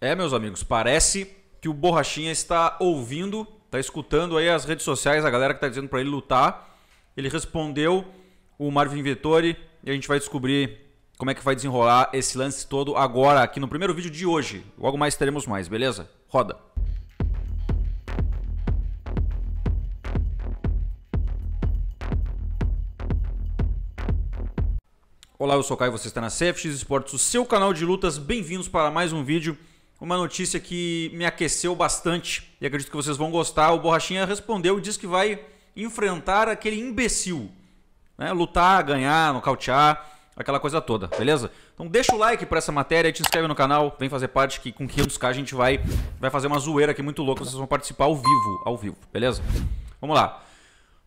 É, meus amigos, parece que o Borrachinha está ouvindo, está escutando aí as redes sociais, a galera que está dizendo para ele lutar. Ele respondeu o Marvin Vettori e a gente vai descobrir como é que vai desenrolar esse lance todo agora, aqui no primeiro vídeo de hoje. Logo mais teremos mais, beleza? Roda! Olá, eu sou o Caio, você está na CFX Esportes, o seu canal de lutas. Bem-vindos para mais um vídeo uma notícia que me aqueceu bastante e acredito que vocês vão gostar. O Borrachinha respondeu e disse que vai enfrentar aquele imbecil. Né? Lutar, ganhar, nocautear, aquela coisa toda, beleza? Então deixa o like para essa matéria, te inscreve no canal, vem fazer parte que com 500k a gente vai, vai fazer uma zoeira aqui muito louca, vocês vão participar ao vivo, ao vivo, beleza? Vamos lá.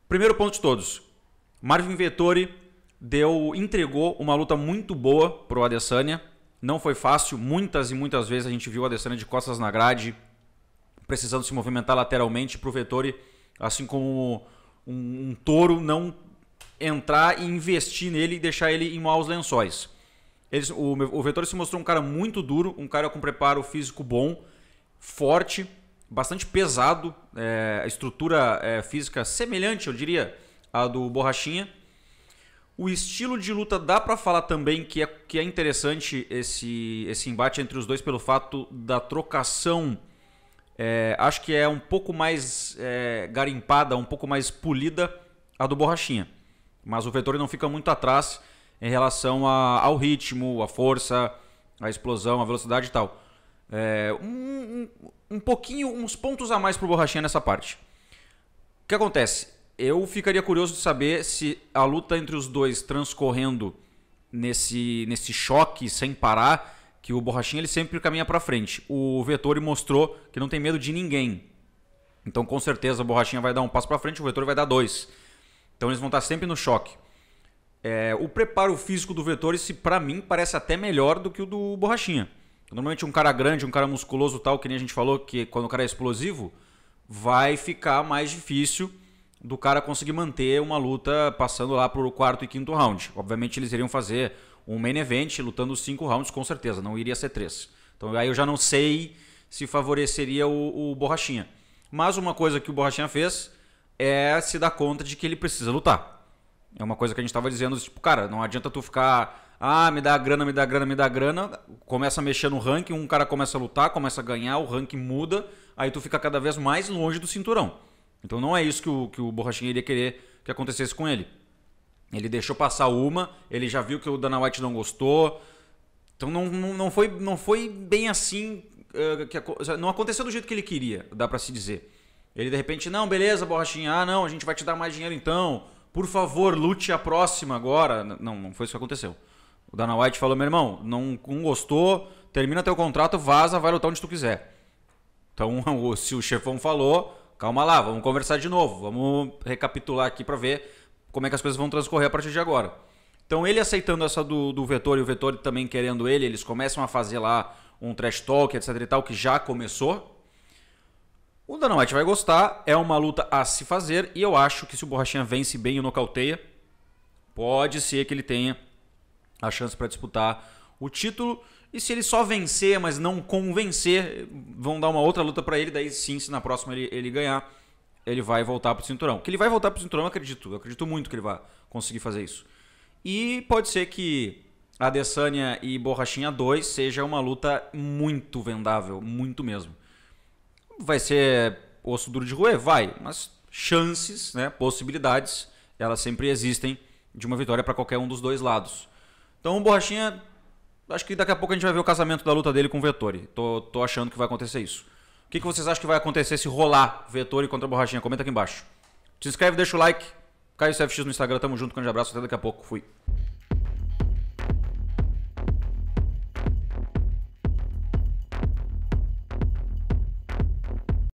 Primeiro ponto de todos. Marvin Vettori deu, entregou uma luta muito boa pro Adesanya não foi fácil, muitas e muitas vezes a gente viu a Adesanya de costas na grade, precisando se movimentar lateralmente para o Vettori, assim como um, um touro não entrar e investir nele e deixar ele em maus lençóis. Ele, o, o Vettori se mostrou um cara muito duro, um cara com preparo físico bom, forte, bastante pesado, é, a estrutura é, física semelhante, eu diria, à do Borrachinha. O estilo de luta dá para falar também que é, que é interessante esse, esse embate entre os dois pelo fato da trocação. É, acho que é um pouco mais é, garimpada, um pouco mais polida a do Borrachinha. Mas o Vettori não fica muito atrás em relação a, ao ritmo, a força, a explosão, a velocidade e tal. É, um, um, um pouquinho, uns pontos a mais pro Borrachinha nessa parte. O que acontece? eu ficaria curioso de saber se a luta entre os dois transcorrendo nesse, nesse choque sem parar, que o Borrachinha ele sempre caminha para frente. O Vettori mostrou que não tem medo de ninguém. Então, com certeza, o Borrachinha vai dar um passo para frente, o Vettori vai dar dois. Então, eles vão estar sempre no choque. É, o preparo físico do Vettori, para mim, parece até melhor do que o do Borrachinha. Normalmente, um cara grande, um cara musculoso, tal, que nem a gente falou, que quando o cara é explosivo, vai ficar mais difícil do cara conseguir manter uma luta passando lá pro quarto e quinto round. Obviamente eles iriam fazer um main event lutando cinco rounds, com certeza, não iria ser três. Então aí eu já não sei se favoreceria o, o Borrachinha. Mas uma coisa que o Borrachinha fez é se dar conta de que ele precisa lutar. É uma coisa que a gente estava dizendo, tipo, cara, não adianta tu ficar, ah, me dá grana, me dá grana, me dá grana, começa a mexer no ranking, um cara começa a lutar, começa a ganhar, o ranking muda, aí tu fica cada vez mais longe do cinturão. Então não é isso que o, que o Borrachinha iria querer que acontecesse com ele. Ele deixou passar uma, ele já viu que o Dana White não gostou. Então não, não, não foi, não foi bem assim. Uh, que, não aconteceu do jeito que ele queria, dá para se dizer. Ele de repente, não, beleza, Borrachinha, ah, não, a gente vai te dar mais dinheiro então. Por favor, lute a próxima agora. Não, não foi isso que aconteceu. O Dana White falou: meu irmão, não, não gostou, termina teu contrato, vaza, vai lutar onde tu quiser. Então, se o chefão falou, calma lá, vamos conversar de novo, vamos recapitular aqui para ver como é que as coisas vão transcorrer a partir de agora. Então ele aceitando essa do, do Vettori e o Vettori também querendo ele, eles começam a fazer lá um trash talk, etc e tal, que já começou. O White vai gostar, é uma luta a se fazer e eu acho que se o Borrachinha vence bem e nocauteia, pode ser que ele tenha a chance para disputar o título. E se ele só vencer, mas não convencer, vão dar uma outra luta para ele. Daí sim, se na próxima ele, ele ganhar, ele vai voltar pro cinturão. Que ele vai voltar pro cinturão, eu acredito. Eu acredito muito que ele vai conseguir fazer isso. E pode ser que Adesanya e Borrachinha 2 seja uma luta muito vendável, muito mesmo. Vai ser osso duro de roer? Vai, mas chances, né, possibilidades, elas sempre existem de uma vitória para qualquer um dos dois lados. Então o Borrachinha Acho que daqui a pouco a gente vai ver o casamento da luta dele com o Vettori. Tô, tô achando que vai acontecer isso. O que, que vocês acham que vai acontecer se rolar Vettori contra a Borrachinha? Comenta aqui embaixo. Se inscreve, deixa o like. Caio CFX no Instagram, tamo junto, grande abraço, até daqui a pouco. Fui.